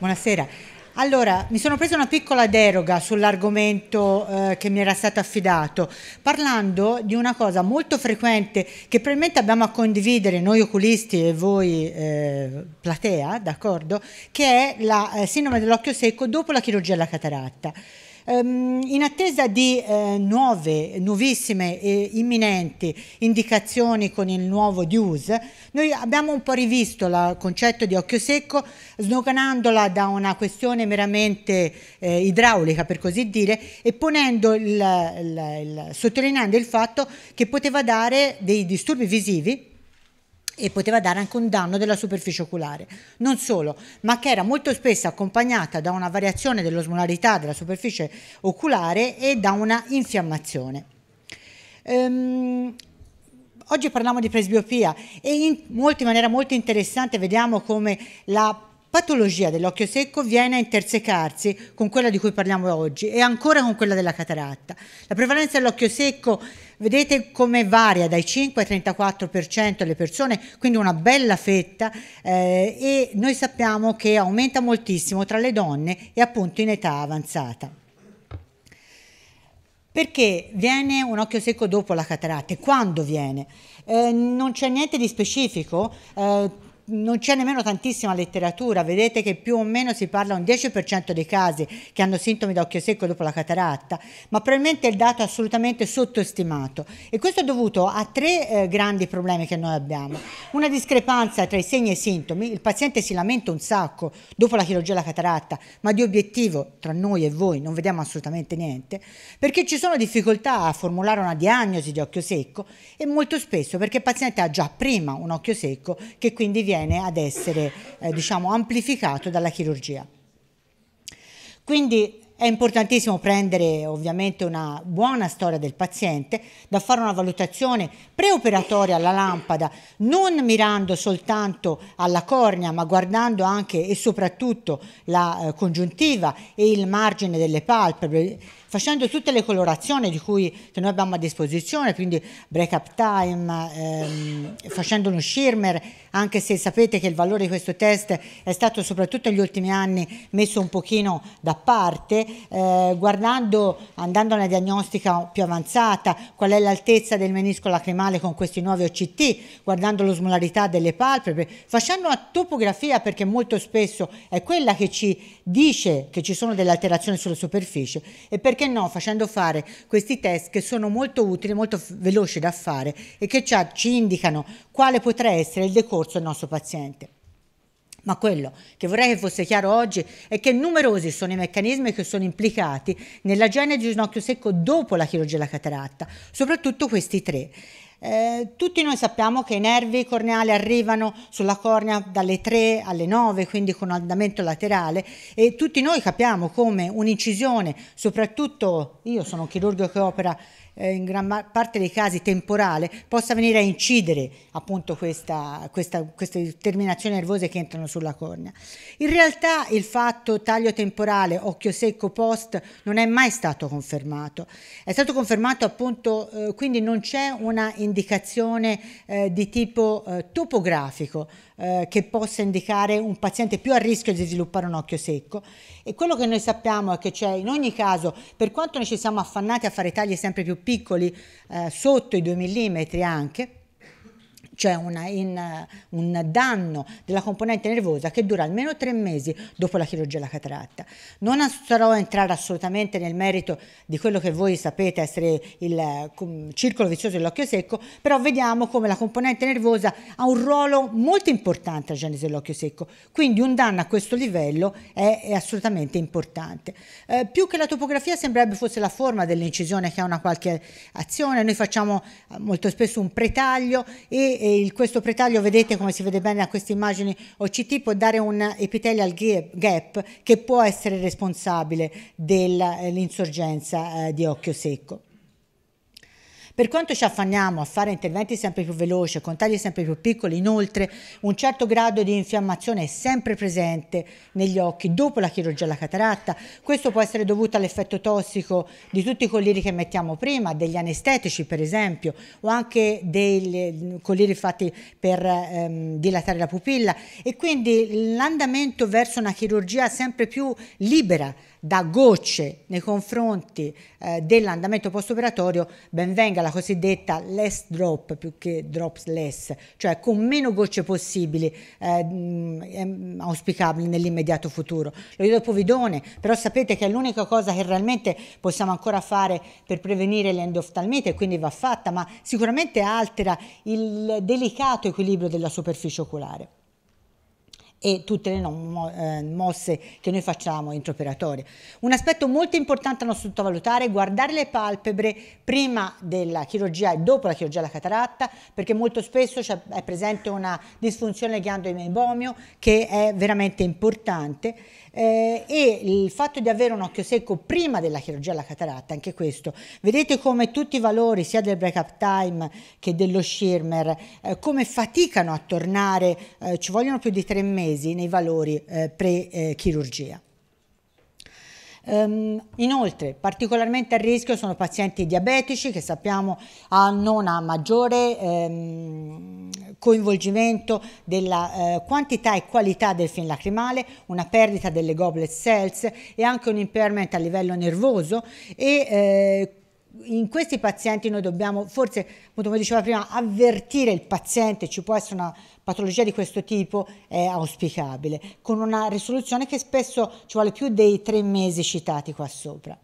Buonasera. Allora, mi sono presa una piccola deroga sull'argomento eh, che mi era stato affidato, parlando di una cosa molto frequente che probabilmente abbiamo a condividere noi oculisti e voi eh, platea, d'accordo, che è la eh, sindrome dell'occhio secco dopo la chirurgia alla cataratta. Ehm, in attesa di eh, nuove, nuovissime e imminenti indicazioni con il nuovo DUS, noi abbiamo un po' rivisto il concetto di occhio secco, snoganandola da una questione meramente eh, idraulica, per così dire, e ponendo il, il, il, sottolineando il fatto che poteva dare dei disturbi visivi e poteva dare anche un danno della superficie oculare. Non solo, ma che era molto spesso accompagnata da una variazione dell'osmolarità della superficie oculare e da una infiammazione. Ehm, oggi parliamo di presbiopia e in, molto, in maniera molto interessante vediamo come la patologia dell'occhio secco viene a intersecarsi con quella di cui parliamo oggi e ancora con quella della cataratta. La prevalenza dell'occhio secco, vedete come varia dai 5 al 34% delle persone, quindi una bella fetta eh, e noi sappiamo che aumenta moltissimo tra le donne e appunto in età avanzata. Perché viene un occhio secco dopo la cataratta? Quando viene? Eh, non c'è niente di specifico. Eh, non c'è nemmeno tantissima letteratura, vedete che più o meno si parla un 10% dei casi che hanno sintomi d'occhio secco dopo la cataratta, ma probabilmente il dato è assolutamente sottostimato e questo è dovuto a tre eh, grandi problemi che noi abbiamo. Una discrepanza tra i segni e i sintomi, il paziente si lamenta un sacco dopo la chirurgia della cataratta, ma di obiettivo tra noi e voi non vediamo assolutamente niente, perché ci sono difficoltà a formulare una diagnosi di occhio secco e molto spesso perché il paziente ha già prima un occhio secco che quindi viene viene ad essere eh, diciamo, amplificato dalla chirurgia. Quindi è importantissimo prendere ovviamente una buona storia del paziente, da fare una valutazione preoperatoria alla lampada, non mirando soltanto alla cornea, ma guardando anche e soprattutto la eh, congiuntiva e il margine delle palpebre facendo tutte le colorazioni cui, che noi abbiamo a disposizione, quindi break up time, ehm, facendo uno shirmer, anche se sapete che il valore di questo test è stato soprattutto negli ultimi anni messo un pochino da parte, eh, guardando, andando a una diagnostica più avanzata, qual è l'altezza del menisco lacrimale con questi nuovi OCT, guardando l'osmolarità delle palpebre, facendo una topografia perché molto spesso è quella che ci dice che ci sono delle alterazioni sulla superficie e perché perché no, facendo fare questi test che sono molto utili, molto veloci da fare e che già ci indicano quale potrà essere il decorso del nostro paziente. Ma quello che vorrei che fosse chiaro oggi è che numerosi sono i meccanismi che sono implicati nella genesi di un occhio secco dopo la chirurgia della cataratta, soprattutto questi tre. Eh, tutti noi sappiamo che i nervi corneali arrivano sulla cornea dalle 3 alle 9, quindi con andamento laterale e tutti noi capiamo come un'incisione, soprattutto io sono un chirurgo che opera eh, in gran parte dei casi temporale, possa venire a incidere appunto questa, questa, queste terminazioni nervose che entrano sulla cornea. In realtà il fatto taglio temporale, occhio secco post non è mai stato confermato. È stato confermato appunto, eh, quindi non c'è una indicazione un'indicazione eh, di tipo eh, topografico eh, che possa indicare un paziente più a rischio di sviluppare un occhio secco e quello che noi sappiamo è che c'è in ogni caso, per quanto noi ci siamo affannati a fare tagli sempre più piccoli, eh, sotto i 2 mm anche, cioè una, in, un danno della componente nervosa che dura almeno tre mesi dopo la chirurgia della cataratta. Non starò a entrare assolutamente nel merito di quello che voi sapete essere il circolo vizioso dell'occhio secco, però vediamo come la componente nervosa ha un ruolo molto importante alla genesi dell'occhio secco, quindi un danno a questo livello è, è assolutamente importante. Eh, più che la topografia sembrerebbe fosse la forma dell'incisione che ha una qualche azione, noi facciamo eh, molto spesso un pretaglio e, e il, questo pretaglio, vedete come si vede bene a queste immagini OCT, può dare un epitelial gap che può essere responsabile dell'insorgenza eh, eh, di occhio secco. Per quanto ci affanniamo a fare interventi sempre più veloci, con tagli sempre più piccoli, inoltre un certo grado di infiammazione è sempre presente negli occhi dopo la chirurgia alla cataratta. Questo può essere dovuto all'effetto tossico di tutti i colliri che mettiamo prima, degli anestetici per esempio, o anche dei colliri fatti per ehm, dilatare la pupilla e quindi l'andamento verso una chirurgia sempre più libera da gocce nei confronti eh, dell'andamento postoperatorio, ben venga la cosiddetta less drop più che drops less, cioè con meno gocce possibili, eh, mm, auspicabili nell'immediato futuro. Lo io dopo Vidone, però sapete che è l'unica cosa che realmente possiamo ancora fare per prevenire l'endoftalmite, quindi va fatta, ma sicuramente altera il delicato equilibrio della superficie oculare e tutte le no, eh, mosse che noi facciamo intraoperatorie. Un aspetto molto importante da non sottovalutare è guardare le palpebre prima della chirurgia e dopo la chirurgia alla cataratta, perché molto spesso è presente una disfunzione del ghiando emibomio che è veramente importante eh, e il fatto di avere un occhio secco prima della chirurgia alla cataratta, anche questo, vedete come tutti i valori sia del break-up time che dello Schirmer, eh, come faticano a tornare, eh, ci vogliono più di tre mesi nei valori eh, pre-chirurgia. Eh, Um, inoltre, particolarmente a rischio sono pazienti diabetici che sappiamo ah, hanno una maggiore um, coinvolgimento della uh, quantità e qualità del film lacrimale, una perdita delle goblet cells e anche un impairment a livello nervoso e uh, in questi pazienti noi dobbiamo forse, come diceva prima, avvertire il paziente, ci può essere una patologia di questo tipo, è auspicabile, con una risoluzione che spesso ci vuole più dei tre mesi citati qua sopra.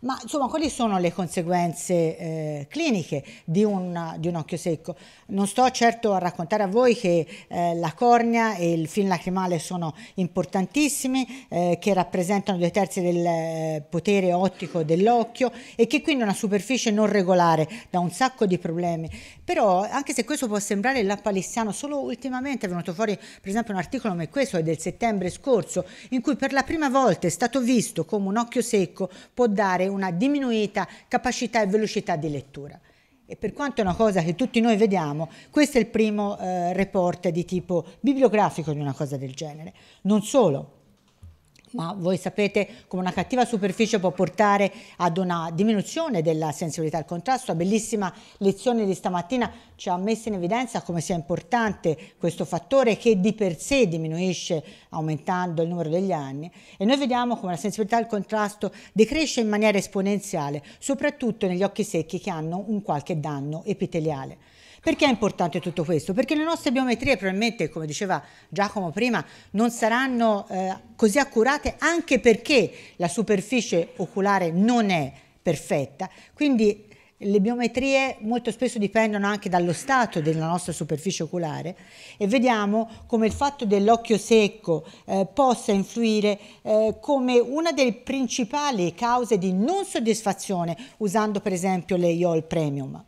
Ma insomma, quali sono le conseguenze eh, cliniche di un, di un, occhio secco? Non sto certo a raccontare a voi che eh, la cornea e il film lacrimale sono importantissimi, eh, che rappresentano due terzi del eh, potere ottico dell'occhio e che quindi una superficie non regolare dà un sacco di problemi. Però, anche se questo può sembrare lapalissiano, solo ultimamente è venuto fuori, per esempio, un articolo come questo, è del settembre scorso, in cui per la prima volta è stato visto come un occhio secco può dare una diminuita capacità e velocità di lettura. E per quanto è una cosa che tutti noi vediamo, questo è il primo eh, report di tipo bibliografico di una cosa del genere. Non solo, ma voi sapete come una cattiva superficie può portare ad una diminuzione della sensibilità al contrasto. La bellissima lezione di stamattina ci ha messo in evidenza come sia importante questo fattore che di per sé diminuisce aumentando il numero degli anni e noi vediamo come la sensibilità al contrasto decresce in maniera esponenziale, soprattutto negli occhi secchi che hanno un qualche danno epiteliale. Perché è importante tutto questo? Perché le nostre biometrie probabilmente, come diceva Giacomo prima, non saranno eh, così accurate anche perché la superficie oculare non è perfetta. Quindi le biometrie molto spesso dipendono anche dallo stato della nostra superficie oculare e vediamo come il fatto dell'occhio secco eh, possa influire eh, come una delle principali cause di non soddisfazione usando per esempio le IOL premium.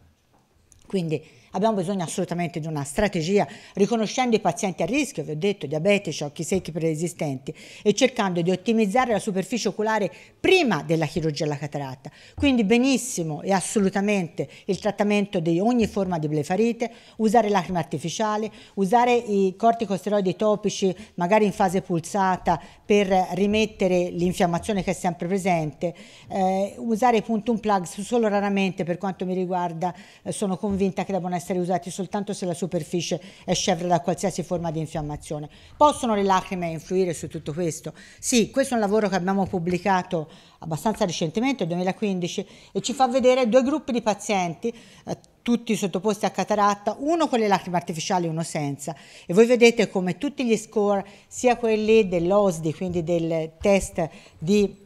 Quindi abbiamo bisogno assolutamente di una strategia riconoscendo i pazienti a rischio, vi ho detto, diabetici, occhi secchi preesistenti e cercando di ottimizzare la superficie oculare prima della chirurgia alla cataratta. Quindi benissimo e assolutamente il trattamento di ogni forma di blefarite, usare lacrime artificiali, usare i corticosteroidi topici magari in fase pulsata per rimettere l'infiammazione che è sempre presente, eh, usare i puntum plugs solo raramente per quanto mi riguarda eh, sono convinta che debbano essere essere usati soltanto se la superficie è scevra da qualsiasi forma di infiammazione. Possono le lacrime influire su tutto questo? Sì, questo è un lavoro che abbiamo pubblicato abbastanza recentemente, nel 2015, e ci fa vedere due gruppi di pazienti, eh, tutti sottoposti a cataratta, uno con le lacrime artificiali e uno senza. E voi vedete come tutti gli score, sia quelli dell'OSDI, quindi del test di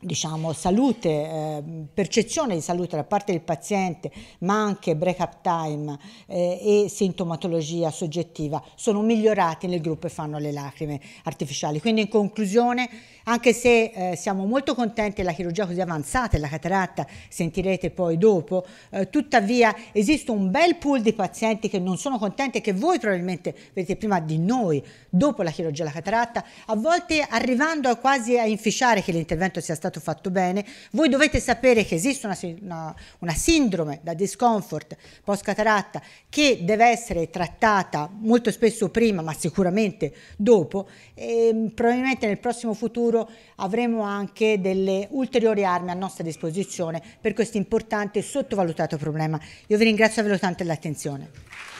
diciamo, salute, eh, percezione di salute da parte del paziente, ma anche break-up time eh, e sintomatologia soggettiva sono migliorati nel gruppo e fanno le lacrime artificiali. Quindi in conclusione, anche se eh, siamo molto contenti della chirurgia così avanzata e la cataratta sentirete poi dopo, eh, tuttavia esiste un bel pool di pazienti che non sono contenti e che voi probabilmente vedete prima di noi dopo la chirurgia la cataratta, a volte arrivando quasi a inficiare che l'intervento sia stato stato fatto bene. Voi dovete sapere che esiste una, una, una sindrome da discomfort post cataratta che deve essere trattata molto spesso prima, ma sicuramente dopo. E ehm, probabilmente nel prossimo futuro avremo anche delle ulteriori armi a nostra disposizione per questo importante e sottovalutato problema. Io vi ringrazio davvero tanto dell'attenzione.